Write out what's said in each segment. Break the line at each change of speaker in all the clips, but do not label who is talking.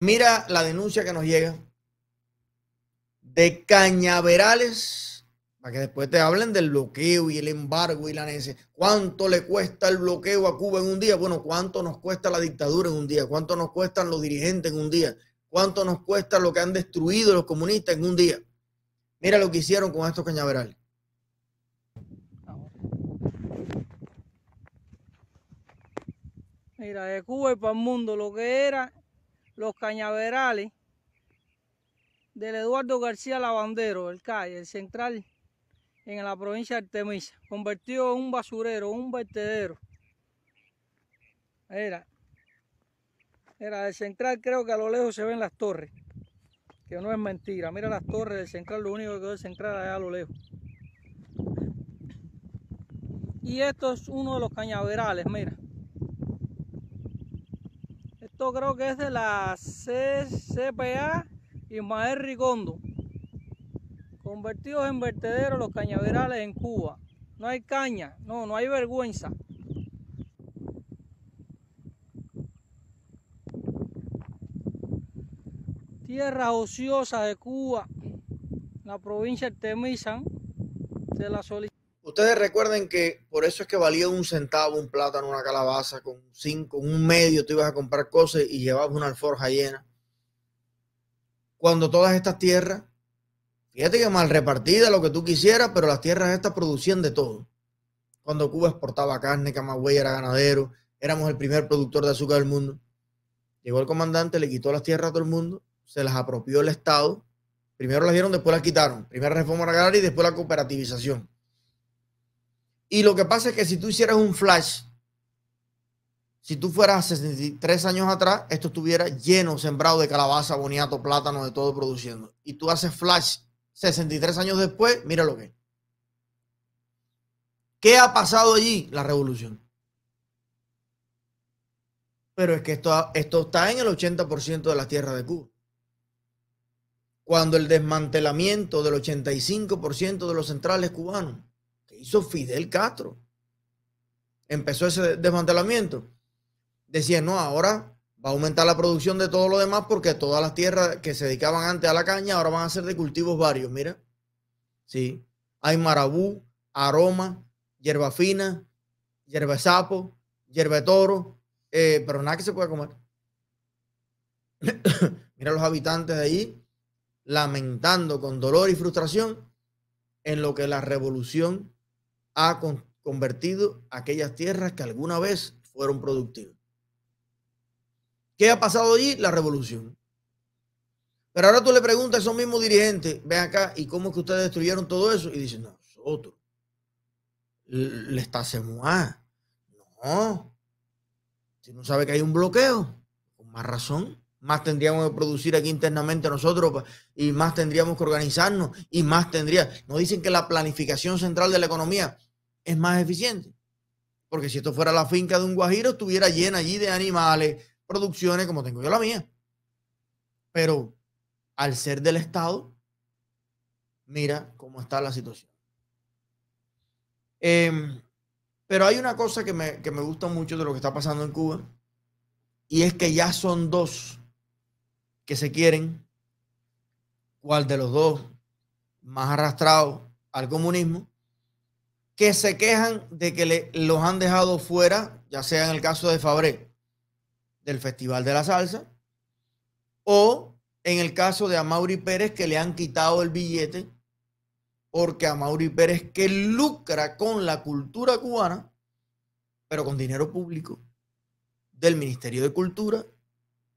Mira la denuncia que nos llega de cañaverales, para que después te hablen del bloqueo y el embargo y la necesidad. ¿Cuánto le cuesta el bloqueo a Cuba en un día? Bueno, ¿cuánto nos cuesta la dictadura en un día? ¿Cuánto nos cuestan los dirigentes en un día? ¿Cuánto nos cuesta lo que han destruido los comunistas en un día? Mira lo que hicieron con estos cañaverales.
Mira, de Cuba y para el mundo, lo que eran los cañaverales del Eduardo García Lavandero, el calle, el central, en la provincia de Artemisa, convertido en un basurero, un vertedero. Era, era el central, creo que a lo lejos se ven las torres, que no es mentira. Mira las torres del central, lo único que es el central allá a lo lejos. Y esto es uno de los cañaverales, mira. Esto creo que es de la CCPA y Ismael Rigondo, Convertidos en vertederos los cañaverales en Cuba. No hay caña, no, no hay vergüenza. Tierra ociosa de Cuba, la provincia de Temizan, se la solicita.
Ustedes recuerden que por eso es que valía un centavo, un plátano, una calabaza, con cinco, un medio, tú ibas a comprar cosas y llevabas una alforja llena. Cuando todas estas tierras, fíjate que mal repartida lo que tú quisieras, pero las tierras estas producían de todo. Cuando Cuba exportaba carne, Camagüey era ganadero, éramos el primer productor de azúcar del mundo. Llegó el comandante, le quitó las tierras a todo el mundo, se las apropió el Estado. Primero las dieron, después las quitaron. Primera reforma agraria y después la cooperativización. Y lo que pasa es que si tú hicieras un flash, si tú fueras 63 años atrás, esto estuviera lleno, sembrado de calabaza, boniato, plátano, de todo produciendo. Y tú haces flash 63 años después, mira lo que ¿Qué ha pasado allí? La revolución. Pero es que esto, esto está en el 80% de la tierra de Cuba. Cuando el desmantelamiento del 85% de los centrales cubanos hizo Fidel Castro. Empezó ese desmantelamiento. Decía, no, ahora va a aumentar la producción de todo lo demás porque todas las tierras que se dedicaban antes a la caña ahora van a ser de cultivos varios, mira. Sí, hay marabú, aroma, hierba fina, hierba sapo, hierba toro, eh, pero nada que se pueda comer. mira los habitantes de ahí lamentando con dolor y frustración en lo que la revolución ha convertido aquellas tierras que alguna vez fueron productivas. ¿Qué ha pasado allí? La revolución. Pero ahora tú le preguntas a esos mismos dirigentes, ven acá, ¿y cómo es que ustedes destruyeron todo eso? Y dicen, no, nosotros. Le está ah, No. Si no sabe que hay un bloqueo, con más razón más tendríamos que producir aquí internamente nosotros y más tendríamos que organizarnos y más tendría. Nos dicen que la planificación central de la economía es más eficiente. Porque si esto fuera la finca de un guajiro, estuviera llena allí de animales, producciones como tengo yo la mía. Pero al ser del Estado, mira cómo está la situación. Em, pero hay una cosa que me, que me gusta mucho de lo que está pasando en Cuba, y es que ya son dos que se quieren, cuál de los dos más arrastrado al comunismo, que se quejan de que le, los han dejado fuera, ya sea en el caso de Fabré, del Festival de la Salsa, o en el caso de Amaury Pérez, que le han quitado el billete, porque Amaury Pérez, que lucra con la cultura cubana, pero con dinero público, del Ministerio de Cultura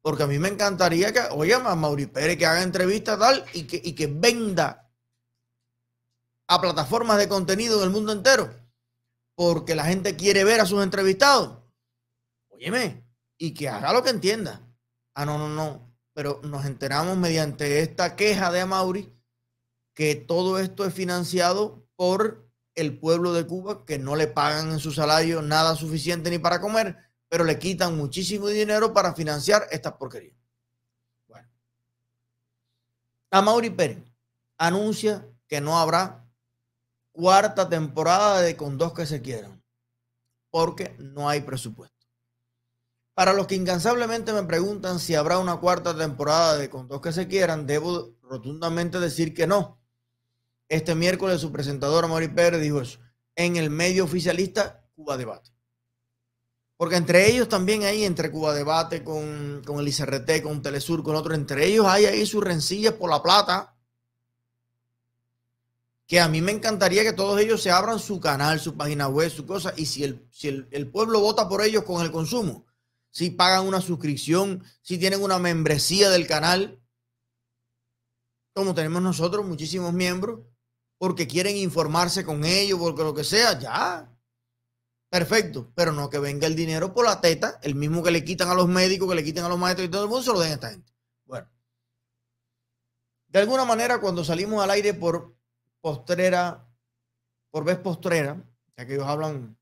porque a mí me encantaría que, oye, a Mauri Pérez que haga entrevistas tal y que, que venda a plataformas de contenido en el mundo entero. Porque la gente quiere ver a sus entrevistados. Óyeme, y que haga lo que entienda. Ah, no, no, no. Pero nos enteramos mediante esta queja de Amauri que todo esto es financiado por el pueblo de Cuba, que no le pagan en su salario nada suficiente ni para comer pero le quitan muchísimo dinero para financiar estas porquerías. Bueno. Mauri Pérez anuncia que no habrá cuarta temporada de Con dos que se quieran, porque no hay presupuesto. Para los que incansablemente me preguntan si habrá una cuarta temporada de Con dos que se quieran, debo rotundamente decir que no. Este miércoles su presentador Mauri Pérez dijo eso en el medio oficialista Cuba Debate. Porque entre ellos también hay, entre Cuba Debate, con, el ICRT, con Telesur, con otro, entre ellos hay ahí sus rencillas por la plata. Que a mí me encantaría que todos ellos se abran su canal, su página web, su cosa. Y si el, el pueblo vota por ellos con el consumo, si pagan una suscripción, si tienen una membresía del canal, como tenemos nosotros muchísimos miembros, porque quieren informarse con ellos, porque lo que sea, ya. Perfecto, pero no que venga el dinero por la teta, el mismo que le quitan a los médicos, que le quitan a los maestros y todo el mundo, se lo den a esta gente. Bueno, de alguna manera cuando salimos al aire por postrera, por vez postrera, ya que ellos hablan,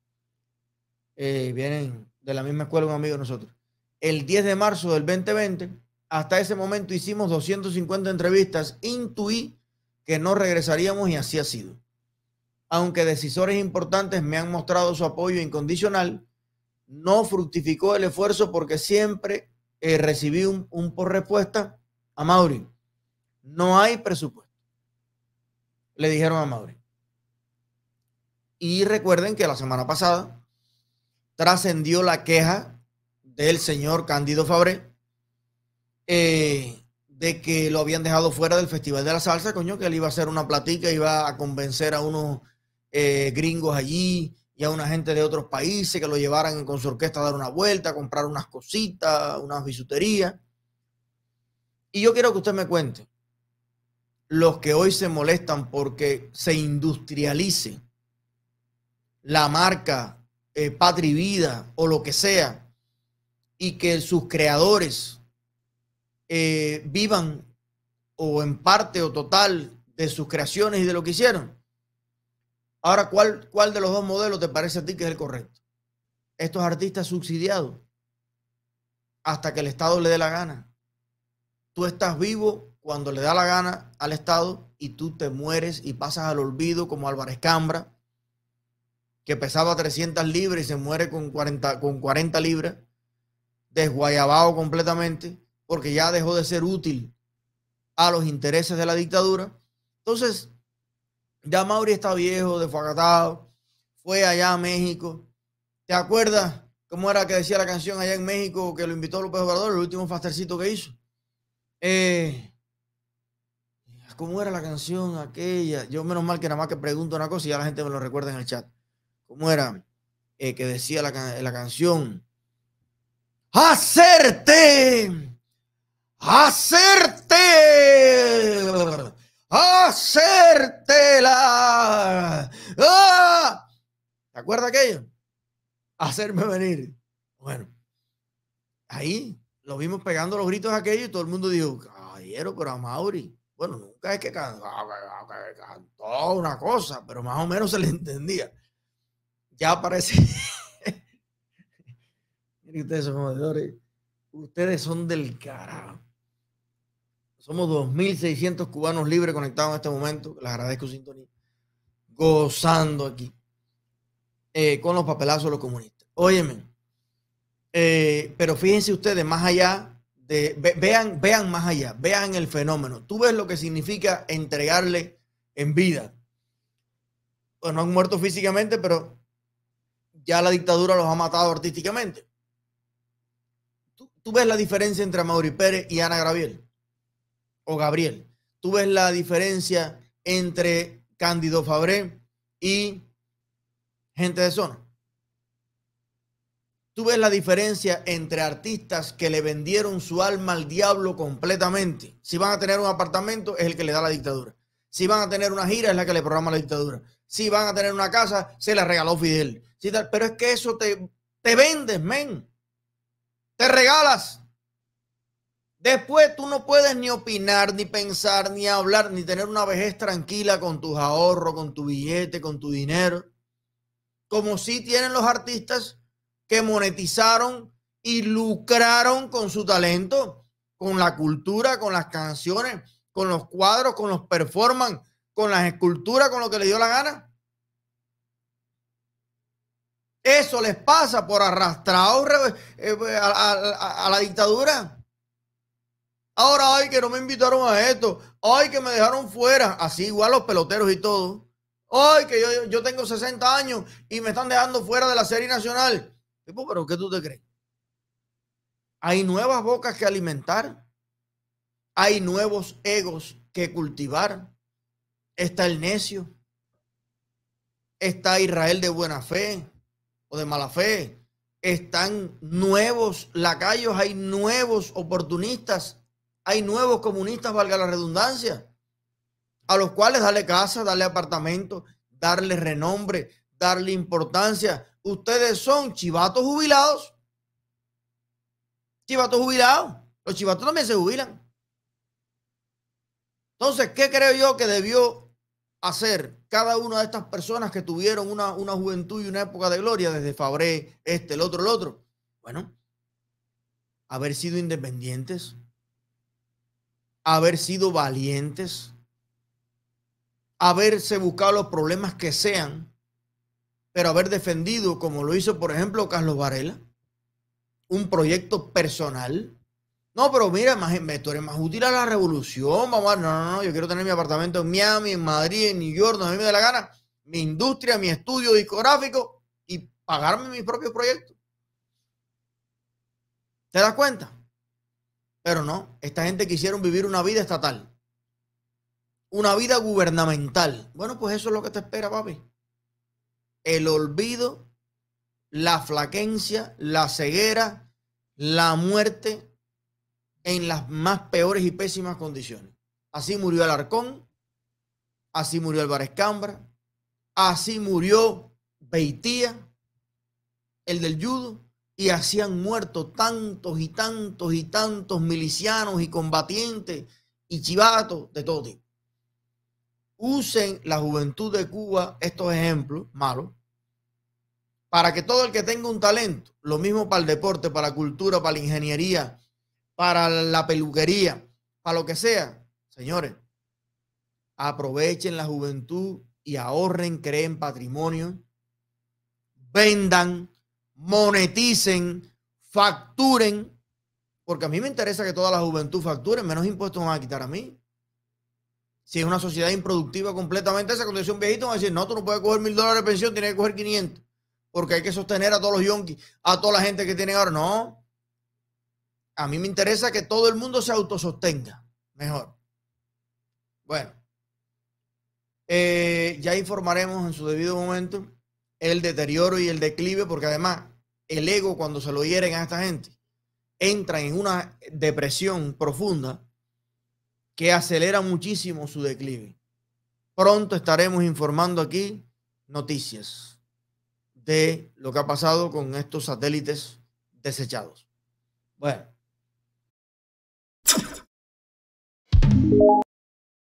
eh, vienen de la misma escuela un amigo de nosotros, el 10 de marzo del 2020, hasta ese momento hicimos 250 entrevistas, intuí que no regresaríamos y así ha sido aunque decisores importantes me han mostrado su apoyo incondicional, no fructificó el esfuerzo porque siempre eh, recibí un, por respuesta a Mauri. No hay presupuesto. Le dijeron a Mauri. Y recuerden que la semana pasada trascendió la queja del señor Cándido Fabré eh, de que lo habían dejado fuera del Festival de la Salsa, coño, que él iba a hacer una platica, iba a convencer a unos eh, gringos allí y a una gente de otros países que lo llevaran con su orquesta a dar una vuelta, a comprar unas cositas, unas bisuterías. Y yo quiero que usted me cuente, los que hoy se molestan porque se industrialice la marca eh, Patri Vida o lo que sea, y que sus creadores eh, vivan o en parte o total de sus creaciones y de lo que hicieron. Ahora, ¿cuál, ¿cuál de los dos modelos te parece a ti que es el correcto? Estos artistas subsidiados hasta que el Estado le dé la gana. Tú estás vivo cuando le da la gana al Estado y tú te mueres y pasas al olvido como Álvarez Cambra, que pesaba 300 libras y se muere con 40, con 40 libras, desguayabado completamente, porque ya dejó de ser útil a los intereses de la dictadura. Entonces, ya Mauri está viejo, desfagatado. Fue allá a México. ¿Te acuerdas cómo era que decía la canción allá en México que lo invitó López Obrador, el último fastercito que hizo? Eh, ¿Cómo era la canción aquella? Yo menos mal que nada más que pregunto una cosa y ya la gente me lo recuerda en el chat. ¿Cómo era eh, que decía la, la canción? ¡Hacerte! ¡Hacerte! hacértela. Ah. ¿Te acuerdas aquello? Hacerme venir. Bueno, ahí lo vimos pegando los gritos aquello y todo el mundo dijo, caballero, pero a Mauri. Bueno, nunca es que ah, ah, cantó, una cosa, pero más o menos se le entendía. Ya parece... ustedes son Ustedes son del carajo. Somos 2.600 cubanos libres conectados en este momento. Les agradezco sintonía. Gozando aquí. Eh, con los papelazos de los comunistas. Óyeme. Eh, pero fíjense ustedes, más allá de. vean, vean más allá. Vean el fenómeno. Tú ves lo que significa entregarle en vida. Pues no han muerto físicamente, pero ya la dictadura los ha matado artísticamente. ¿Tú, ves la diferencia entre Mauri Pérez y Ana Graviel? o Gabriel. Tú ves la diferencia entre Cándido Fabré y gente de zona. Tú ves la diferencia entre artistas que le vendieron su alma al diablo completamente. Si van a tener un apartamento, es el que le da la dictadura. Si van a tener una gira, es la que le programa la dictadura. Si van a tener una casa, se la regaló Fidel. Pero es que eso te, te vendes, men. Te regalas. Después tú no puedes ni opinar, ni pensar, ni hablar, ni tener una vejez tranquila con tus ahorros, con tu billete, con tu dinero. Como si tienen los artistas que monetizaron y lucraron con su talento, con la cultura, con las canciones, con los cuadros, con los performances, con las esculturas, con lo que les dio la gana. Eso les pasa por arrastrar eh, eh, a la dictadura. Ahora, ay, que no me invitaron a esto. Ay, que me dejaron fuera. Así igual los peloteros y todo. Ay, que yo, tengo 60 años y me están dejando fuera de la serie nacional. pero ¿qué tú te crees? Hay nuevas bocas que alimentar. Hay nuevos egos que cultivar. Está el necio. Está Israel de buena fe o de mala fe. Están nuevos lacayos, hay nuevos oportunistas hay nuevos comunistas, valga la redundancia, a los cuales darle casa, darle apartamento, darle renombre, darle importancia. Ustedes son chivatos jubilados. Chivatos jubilados. Los chivatos también se jubilan. Entonces, ¿qué creo yo que debió hacer cada una de estas personas que tuvieron una, juventud y una época de gloria desde Fabré, este, el otro, el otro? Bueno, haber sido independientes haber sido valientes, haberse buscado los problemas que sean, pero haber defendido, como lo hizo, por ejemplo, Carlos Varela, un proyecto personal. No, pero mira, más, inventores, más útil a la revolución, vamos a, no, no, no, yo quiero tener mi apartamento en Miami, en Madrid, en New York, donde me dé la gana, mi industria, mi estudio discográfico y pagarme mis propios proyectos. ¿Te das cuenta? Pero no, esta gente quisieron vivir una vida estatal, una vida gubernamental. Bueno, pues eso es lo que te espera, papi. El olvido, la flaquencia, la ceguera, la muerte en las más peores y pésimas condiciones. Así murió Alarcón, así murió Álvarez Cambra, así murió Beitía, el del judo, y hacían muertos tantos y tantos y tantos milicianos y combatientes y chivatos de todo tipo. Usen la juventud de Cuba estos ejemplos malos para que todo el que tenga un talento, lo mismo para el deporte, para la cultura, para la ingeniería, para la peluquería, para lo que sea, señores, aprovechen la juventud y ahorren, creen patrimonio, vendan, moneticen, facturen, porque a mí me interesa que toda la juventud facture, menos impuestos me van a quitar a mí. Si es una sociedad improductiva completamente, esa condición viejito va a decir, no, tú no puedes coger mil dólares de pensión, tienes que coger 500, porque hay que sostener a todos los yonkis, a toda la gente que tiene ahora. No, a mí me interesa que todo el mundo se autosostenga, mejor. Bueno, eh, ya informaremos en su debido momento el deterioro y el declive, porque además el ego cuando se lo hieren a esta gente, entra en una depresión profunda que acelera muchísimo su declive. Pronto estaremos informando aquí noticias de lo que ha pasado con estos satélites desechados. Bueno.